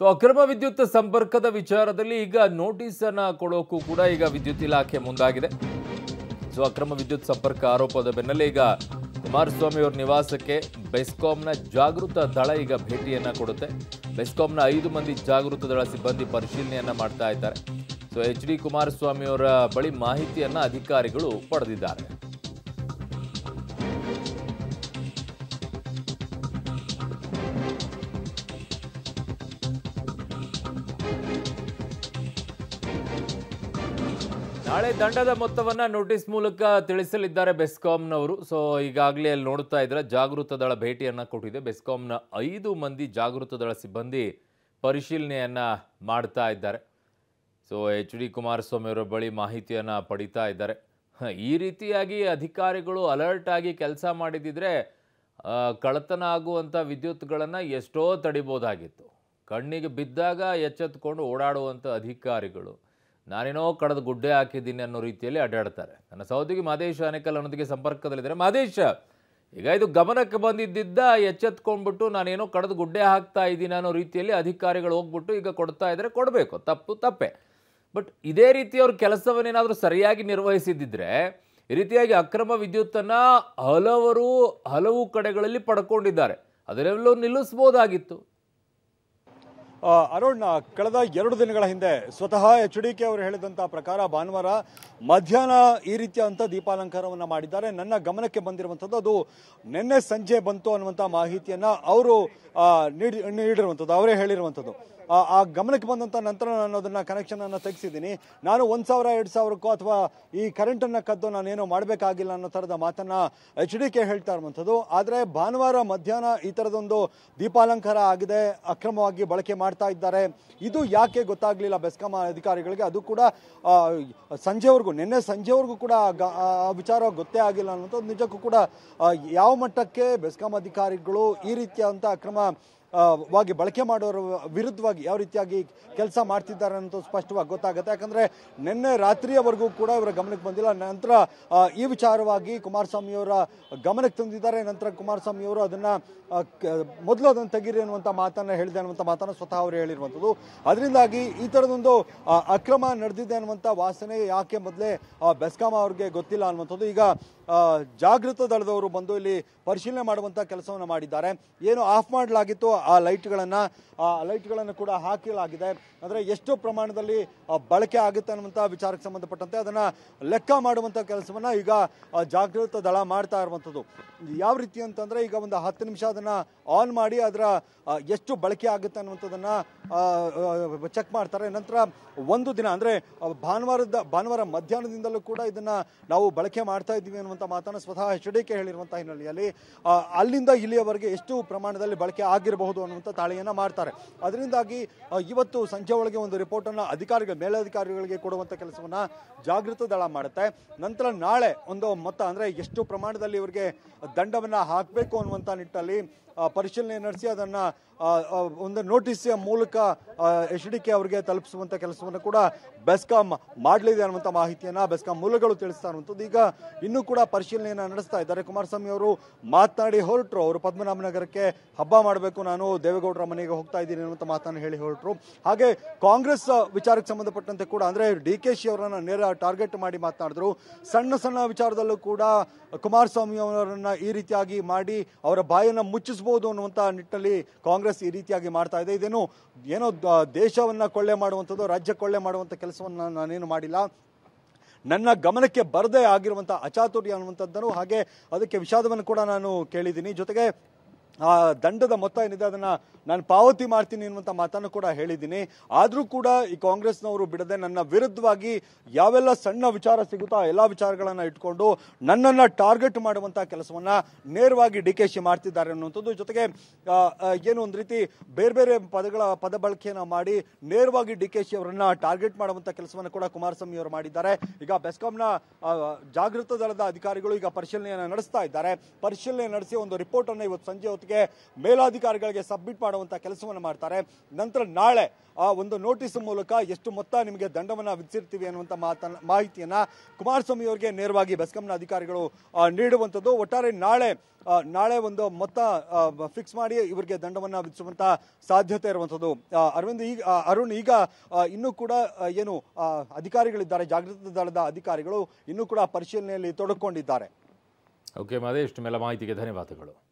so ಅಕ್ರಮ ವಿದ್ಯುತ್ ಸಂಪರ್ಕದ ವಿಚಾರದಲ್ಲಿ ಈಗ ನೋಟಿಸನ್ನು ಕೊಡೋಕ್ಕೂ ಕೂಡ ಈಗ ವಿದ್ಯುತ್ ಇಲಾಖೆ ಮುಂದಾಗಿದೆ ಸೊ ಅಕ್ರಮ ವಿದ್ಯುತ್ ಸಂಪರ್ಕ ಆರೋಪದ ಬೆನ್ನಲ್ಲೇ ಈಗ ಕುಮಾರಸ್ವಾಮಿ ಅವರ ನಿವಾಸಕ್ಕೆ ಬೆಸ್ಕಾಂನ ಜಾಗೃತ ದಳ ಈಗ ಭೇಟಿಯನ್ನು ಕೊಡುತ್ತೆ ಬೆಸ್ಕಾಂನ ಐದು ಮಂದಿ ಜಾಗೃತ ದಳ ಸಿಬ್ಬಂದಿ ಪರಿಶೀಲನೆಯನ್ನು ಮಾಡ್ತಾ ಇದ್ದಾರೆ ಸೊ ಎಚ್ ಡಿ ಕುಮಾರಸ್ವಾಮಿಯವರ ಅವರ ಬಳಿ ಮಾಹಿತಿಯನ್ನು ಅಧಿಕಾರಿಗಳು ಪಡೆದಿದ್ದಾರೆ ನಾಳೆ ದಂಡದ ಮೊತ್ತವನ್ನ ನೋಟಿಸ್ ಮೂಲಕ ತಿಳಿಸಲಿದ್ದಾರೆ ಬೆಸ್ಕಾಂನವರು ಸೊ ಈಗಾಗಲೇ ಅಲ್ಲಿ ನೋಡ್ತಾ ಇದ್ರೆ ಜಾಗೃತ ದಳ ಭೇಟಿಯನ್ನ ಕೊಟ್ಟಿದೆ ಬೆಸ್ಕಾಂನ ಐದು ಮಂದಿ ಜಾಗೃತ ದಳ ಸಿಬ್ಬಂದಿ ಪರಿಶೀಲನೆಯನ್ನ ಮಾಡ್ತಾ ಇದ್ದಾರೆ ಸೊ ಎಚ್ ಡಿ ಕುಮಾರಸ್ವಾಮಿ ಅವರ ಬಳಿ ಮಾಹಿತಿಯನ್ನ ಪಡಿತಾ ಇದ್ದಾರೆ ಈ ರೀತಿಯಾಗಿ ಅಧಿಕಾರಿಗಳು ಅಲರ್ಟ್ ಆಗಿ ಕೆಲಸ ಮಾಡಿದಿದ್ರೆ ಕಳತನ ಆಗುವಂಥ ವಿದ್ಯುತ್ಗಳನ್ನು ಎಷ್ಟೋ ತಡಿಬೋದಾಗಿತ್ತು ಕಣ್ಣಿಗೆ ಬಿದ್ದಾಗ ಎಚ್ಚೆತ್ಕೊಂಡು ಓಡಾಡುವಂಥ ಅಧಿಕಾರಿಗಳು ನಾನೇನೋ ಕಡದ ಗುಡ್ಡೆ ಹಾಕಿದ್ದೀನಿ ಅನ್ನೋ ರೀತಿಯಲ್ಲಿ ಅಡ್ಡಾಡ್ತಾರೆ ನನ್ನ ಸಹೋದ್ಯೋಗಿ ಮಾದೇಶ ಅನೇಕಲ್ ಅನ್ನೋದಕ್ಕೆ ಸಂಪರ್ಕದಲ್ಲಿದ್ದಾರೆ ಮಹದೇಶ ಈಗ ಇದು ಗಮನಕ್ಕೆ ಬಂದಿದ್ದಿದ್ದ ಎಚ್ಚೆತ್ಕೊಂಡ್ಬಿಟ್ಟು ನಾನೇನೋ ಕಡದ ಗುಡ್ಡೆ ಹಾಕ್ತಾ ಇದ್ದೀನಿ ಅನ್ನೋ ರೀತಿಯಲ್ಲಿ ಅಧಿಕಾರಿಗಳು ಹೋಗ್ಬಿಟ್ಟು ಈಗ ಕೊಡ್ತಾ ಇದ್ದರೆ ಕೊಡಬೇಕು ತಪ್ಪು ತಪ್ಪೆ ಬಟ್ ಇದೇ ರೀತಿ ಅವ್ರ ಕೆಲಸವನ್ನೇನಾದರೂ ಸರಿಯಾಗಿ ನಿರ್ವಹಿಸಿದ್ದಿದ್ರೆ ಈ ರೀತಿಯಾಗಿ ಅಕ್ರಮ ವಿದ್ಯುತ್ತನ್ನು ಹಲವರು ಹಲವು ಕಡೆಗಳಲ್ಲಿ ಪಡ್ಕೊಂಡಿದ್ದಾರೆ ಅದರಲ್ಲೂ ನಿಲ್ಲಿಸ್ಬೋದಾಗಿತ್ತು ಅರುಣ್ ಕಳೆದ ಎರಡು ದಿನಗಳ ಹಿಂದೆ ಸ್ವತಃ ಎಚ್ ಡಿ ಕೆ ಅವರು ಹೇಳಿದಂಥ ಪ್ರಕಾರ ಭಾನುವಾರ ಮಧ್ಯಾಹ್ನ ಈ ರೀತಿಯ ದೀಪಾಲಂಕಾರವನ್ನು ಮಾಡಿದ್ದಾರೆ ನನ್ನ ಗಮನಕ್ಕೆ ಬಂದಿರುವಂಥದ್ದು ಅದು ನಿನ್ನೆ ಸಂಜೆ ಬಂತು ಅನ್ನುವಂಥ ಮಾಹಿತಿಯನ್ನು ಅವರು ನೀಡಿ ನೀಡಿರುವಂಥದ್ದು ಅವರೇ ಹೇಳಿರುವಂಥದ್ದು ಆ ಗಮನಕ್ಕೆ ಬಂದಂಥ ನಂತರ ನಾನು ಅದನ್ನು ಕನೆಕ್ಷನನ್ನು ತೆಗೆಸಿದ್ದೀನಿ ನಾನು ಒಂದು ಸಾವಿರ ಎರಡು ಸಾವಿರಕ್ಕೂ ಅಥವಾ ಈ ಕರೆಂಟನ್ನು ಕದ್ದು ನಾನೇನು ಮಾಡಬೇಕಾಗಿಲ್ಲ ಅನ್ನೋ ಥರದ ಮಾತನ್ನು ಎಚ್ ಡಿ ಕೆ ಹೇಳ್ತಾ ಇರುವಂಥದ್ದು ಆದರೆ ಭಾನುವಾರ ಮಧ್ಯಾಹ್ನ ಈ ತರದೊಂದು ದೀಪಾಲಂಕಾರ ಆಗಿದೆ ಅಕ್ರಮವಾಗಿ ಬಳಕೆ ಮಾಡಿ ಮಾಡ್ತಾ ಇದ್ದಾರೆ ಇದು ಯಾಕೆ ಗೊತ್ತಾಗಲಿಲ್ಲ ಬೆಸ್ಕಾಂ ಅಧಿಕಾರಿಗಳಿಗೆ ಅದು ಕೂಡ ಸಂಜೆವರೆಗೂ ನಿನ್ನೆ ಸಂಜೆವರೆಗೂ ಕೂಡ ವಿಚಾರ ಗೊತ್ತೇ ಆಗಿಲ್ಲ ಅನ್ನೋದು ನಿಜಕ್ಕೂ ಕೂಡ ಯಾವ ಮಟ್ಟಕ್ಕೆ ಬೆಸ್ಕಾಂ ಅಧಿಕಾರಿಗಳು ಈ ರೀತಿಯಾದಂಥ ಅಕ್ರಮ ವಾಗಿ ಬಳಕೆ ಮಾಡೋರ ವಿರುದ್ಧವಾಗಿ ಯಾವ ರೀತಿಯಾಗಿ ಕೆಲಸ ಮಾಡ್ತಿದ್ದಾರೆ ಅಂತ ಸ್ಪಷ್ಟವಾಗಿ ಗೊತ್ತಾಗುತ್ತೆ ಯಾಕಂದರೆ ನಿನ್ನೆ ರಾತ್ರಿಯವರೆಗೂ ಕೂಡ ಇವರ ಗಮನಕ್ಕೆ ಬಂದಿಲ್ಲ ನಂತರ ಈ ವಿಚಾರವಾಗಿ ಅವರ ಗಮನಕ್ಕೆ ತಂದಿದ್ದಾರೆ ನಂತರ ಅವರು ಅದನ್ನು ಮೊದಲು ಅದನ್ನು ತೆಗೀರಿ ಅನ್ನುವಂಥ ಮಾತನ್ನು ಹೇಳಿದೆ ಅನ್ನುವಂಥ ಮಾತನ್ನು ಸ್ವತಃ ಅವರು ಹೇಳಿರುವಂಥದ್ದು ಅದರಿಂದಾಗಿ ಈ ಥರದೊಂದು ಅಕ್ರಮ ನಡೆದಿದೆ ಅನ್ನುವಂಥ ವಾಸನೆ ಯಾಕೆ ಮೊದಲೇ ಬೆಸ್ಕಾಂ ಅವ್ರಿಗೆ ಗೊತ್ತಿಲ್ಲ ಅನ್ನುವಂಥದ್ದು ಈಗ ಜಾಗೃತ ದಳದವರು ಬಂದು ಇಲ್ಲಿ ಪರಿಶೀಲನೆ ಮಾಡುವಂಥ ಕೆಲಸವನ್ನು ಮಾಡಿದ್ದಾರೆ ಏನು ಆಫ್ ಮಾಡಲಾಗಿತ್ತು ಆ ಲೈಟ್ಗಳನ್ನು ಆ ಲೈಟ್ಗಳನ್ನು ಕೂಡ ಹಾಕಲಾಗಿದೆ ಅಂದರೆ ಎಷ್ಟು ಪ್ರಮಾಣದಲ್ಲಿ ಬಳಕೆ ಆಗುತ್ತೆ ಅನ್ನುವಂಥ ವಿಚಾರಕ್ಕೆ ಸಂಬಂಧಪಟ್ಟಂತೆ ಅದನ್ನು ಲೆಕ್ಕ ಮಾಡುವಂಥ ಕೆಲಸವನ್ನು ಈಗ ಜಾಗೃತ ದಳ ಮಾಡ್ತಾ ಇರುವಂಥದ್ದು ಯಾವ ರೀತಿ ಅಂತಂದರೆ ಈಗ ಒಂದು ಹತ್ತು ನಿಮಿಷ ಅದನ್ನು ಆನ್ ಮಾಡಿ ಅದರ ಎಷ್ಟು ಬಳಕೆ ಆಗುತ್ತೆ ಅನ್ನುವಂಥದ್ದನ್ನು ಚೆಕ್ ಮಾಡ್ತಾರೆ ನಂತರ ಒಂದು ದಿನ ಅಂದರೆ ಭಾನುವಾರದ ಭಾನುವಾರ ಮಧ್ಯಾಹ್ನದಿಂದಲೂ ಕೂಡ ಇದನ್ನು ನಾವು ಬಳಕೆ ಮಾಡ್ತಾ ಇದ್ದೀವಿ ಅನ್ನುವಂಥ ಮಾತನ್ನು ಸ್ವತಃ ಎಚ್ ಡಿ ಕೆ ಹೇಳಿರುವಂಥ ಹಿನ್ನೆಲೆಯಲ್ಲಿ ಅಲ್ಲಿಂದ ಇಲ್ಲಿಯವರೆಗೆ ಎಷ್ಟು ಪ್ರಮಾಣದಲ್ಲಿ ಬಳಕೆ ಆಗಿರಬಹುದು ಅನ್ನುವಂಥ ತಾಳೆಯನ್ನು ಮಾಡ್ತಾರೆ ಅದರಿಂದಾಗಿ ಇವತ್ತು ಸಂಜೆ ಒಳಗೆ ಒಂದು ರಿಪೋರ್ಟನ್ನು ಅಧಿಕಾರಿಗಳ ಮೇಲಧಿಕಾರಿಗಳಿಗೆ ಕೊಡುವಂಥ ಕೆಲಸವನ್ನು ಜಾಗೃತ ದಳ ಮಾಡುತ್ತೆ ನಂತರ ನಾಳೆ ಒಂದು ಮೊತ್ತ ಅಂದರೆ ಎಷ್ಟು ಪ್ರಮಾಣದಲ್ಲಿ ಇವರಿಗೆ ದಂಡವನ್ನು ಹಾಕಬೇಕು ಅನ್ನುವಂಥ ನಿಟ್ಟಲ್ಲಿ ಪರಿಶೀಲನೆ ನಡೆಸಿ ಅದನ್ನು ಒಂದು ನೋಟಿಸ್ ಮೂಲಕ ಎಚ್ ಡಿ ಕೆ ಅವರಿಗೆ ತಲುಪಿಸುವಂತ ಕೆಲಸವನ್ನು ಕೂಡ ಬೆಸ್ಕಾಂ ಮಾಡಲಿದೆ ಅನ್ನುವಂತ ಮಾಹಿತಿಯನ್ನ ಬೆಸ್ಕಾಂ ಮೂಲಗಳು ತಿಳಿಸ್ತಾ ಈಗ ಇನ್ನೂ ಕೂಡ ಪರಿಶೀಲನೆಯನ್ನ ನಡೆಸ್ತಾ ಇದ್ದಾರೆ ಕುಮಾರಸ್ವಾಮಿ ಅವರು ಮಾತನಾಡಿ ಹೊರಟರು ಅವರು ಪದ್ಮನಾಭನಗರಕ್ಕೆ ಹಬ್ಬ ಮಾಡಬೇಕು ನಾನು ದೇವೇಗೌಡರ ಮನೆಗೆ ಹೋಗ್ತಾ ಇದ್ದೀನಿ ಅನ್ನುವಂಥ ಮಾತನ್ನು ಹೇಳಿ ಹೊರಟರು ಹಾಗೆ ಕಾಂಗ್ರೆಸ್ ವಿಚಾರಕ್ಕೆ ಸಂಬಂಧಪಟ್ಟಂತೆ ಕೂಡ ಅಂದ್ರೆ ಡಿ ಕೆ ಶಿ ಅವರನ್ನು ನೇರ ಟಾರ್ಗೆಟ್ ಮಾಡಿ ಮಾತನಾಡಿದ್ರು ಸಣ್ಣ ಸಣ್ಣ ವಿಚಾರದಲ್ಲೂ ಕೂಡ ಕುಮಾರಸ್ವಾಮಿ ಅವರನ್ನ ಈ ರೀತಿಯಾಗಿ ಮಾಡಿ ಅವರ ಬಾಯನ್ನ ಮುಚ್ಚಿಸಬಹುದು ಅನ್ನುವಂಥ ನಿಟ್ಟಿನಲ್ಲಿ ಕಾಂಗ್ರೆಸ್ ಈ ರೀತಿಯಾಗಿ ಮಾಡ್ತಾ ಇದೆ ಇದೇನು ಏನೋ ದೇಶವನ್ನು ಕೊಳ್ಳೆ ಮಾಡುವಂಥದ್ದು ರಾಜ್ಯ ಕೊಳ್ಳೆ ಮಾಡುವಂಥ ಕೆಲಸವನ್ನು ನಾನೇನು ಮಾಡಿಲ್ಲ ನನ್ನ ಗಮನಕ್ಕೆ ಬರದೇ ಆಗಿರುವಂಥ ಅಚಾತುರ್ಯ ಅನ್ನುವಂಥದ್ದನ್ನು ಹಾಗೆ ಅದಕ್ಕೆ ವಿಷಾದವನ್ನು ಕೂಡ ನಾನು ಕೇಳಿದ್ದೀನಿ ಜೊತೆಗೆ ಆ ದಂಡದ ಮೊತ್ತ ಏನಿದೆ ಅದನ್ನ ನಾನು ಪಾವತಿ ಮಾಡ್ತೀನಿ ಅನ್ನುವಂಥ ಮಾತನ್ನು ಕೂಡ ಹೇಳಿದ್ದೀನಿ ಆದರೂ ಕೂಡ ಈ ಕಾಂಗ್ರೆಸ್ನವರು ಬಿಡದೆ ನನ್ನ ವಿರುದ್ಧವಾಗಿ ಯಾವೆಲ್ಲ ಸಣ್ಣ ವಿಚಾರ ಸಿಗುತ್ತೋ ಆ ಎಲ್ಲ ವಿಚಾರಗಳನ್ನು ಇಟ್ಕೊಂಡು ನನ್ನನ್ನು ಟಾರ್ಗೆಟ್ ಮಾಡುವಂಥ ಕೆಲಸವನ್ನು ನೇರವಾಗಿ ಡಿ ಕೆ ಶಿ ಮಾಡ್ತಿದ್ದಾರೆ ಅನ್ನುವಂಥದ್ದು ಜೊತೆಗೆ ಏನು ಒಂದು ರೀತಿ ಬೇರೆ ಬೇರೆ ಪದಗಳ ಪದ ಬಳಕೆಯನ್ನು ಮಾಡಿ ನೇರವಾಗಿ ಡಿ ಕೆ ಶಿ ಅವರನ್ನು ಟಾರ್ಗೆಟ್ ಮಾಡುವಂಥ ಕೆಲಸವನ್ನು ಕೂಡ ಕುಮಾರಸ್ವಾಮಿ ಅವರು ಮಾಡಿದ್ದಾರೆ ಈಗ ಬೆಸ್ಕಾಂನ ಜಾಗೃತ ದಳದ ಅಧಿಕಾರಿಗಳು ಈಗ ಪರಿಶೀಲನೆಯನ್ನು ನಡೆಸ್ತಾ ಇದ್ದಾರೆ ಪರಿಶೀಲನೆ ನಡೆಸಿ ಒಂದು ರಿಪೋರ್ಟನ್ನು ಇವತ್ತು ಸಂಜೆ ಹೊತ್ತಿಗೆ ಗೆ ಮೇಲಾಧಿಕಾರಿಗಳಿಗೆ ಸಬ್ಮಿಟ್ ಮಾಡುವಂಥ ಕೆಲಸವನ್ನು ಮಾಡ್ತಾರೆ ನಂತರ ನಾಳೆ ಆ ಒಂದು ನೋಟಿಸ್ ಮೂಲಕ ಎಷ್ಟು ಮೊತ್ತ ನಿಮಗೆ ದಂಡವನ್ನು ವಿಧಿಸಿರ್ತೀವಿ ಅನ್ನುವಂಥ ಮಾತನ್ನ ಮಾಹಿತಿಯನ್ನು ಕುಮಾರಸ್ವಾಮಿ ಅವರಿಗೆ ನೇರವಾಗಿ ಬೆಸ್ಕಾಂನ ಅಧಿಕಾರಿಗಳು ನೀಡುವಂಥದ್ದು ಒಟ್ಟಾರೆ ನಾಳೆ ನಾಳೆ ಒಂದು ಮೊತ್ತ ಫಿಕ್ಸ್ ಮಾಡಿ ಇವರಿಗೆ ದಂಡವನ್ನು ವಿಧಿಸುವಂಥ ಸಾಧ್ಯತೆ ಇರುವಂಥದ್ದು ಅರವಿಂದ್ ಈಗ ಅರುಣ್ ಈಗ ಇನ್ನೂ ಕೂಡ ಏನು ಅಧಿಕಾರಿಗಳಿದ್ದಾರೆ ಜಾಗೃತ ದಳದ ಅಧಿಕಾರಿಗಳು ಇನ್ನೂ ಕೂಡ ಪರಿಶೀಲನೆಯಲ್ಲಿ ತೊಡಕೊಂಡಿದ್ದಾರೆ ಓಕೆ ಇಷ್ಟು ಮೇಲೆ ಮಾಹಿತಿಗೆ ಧನ್ಯವಾದಗಳು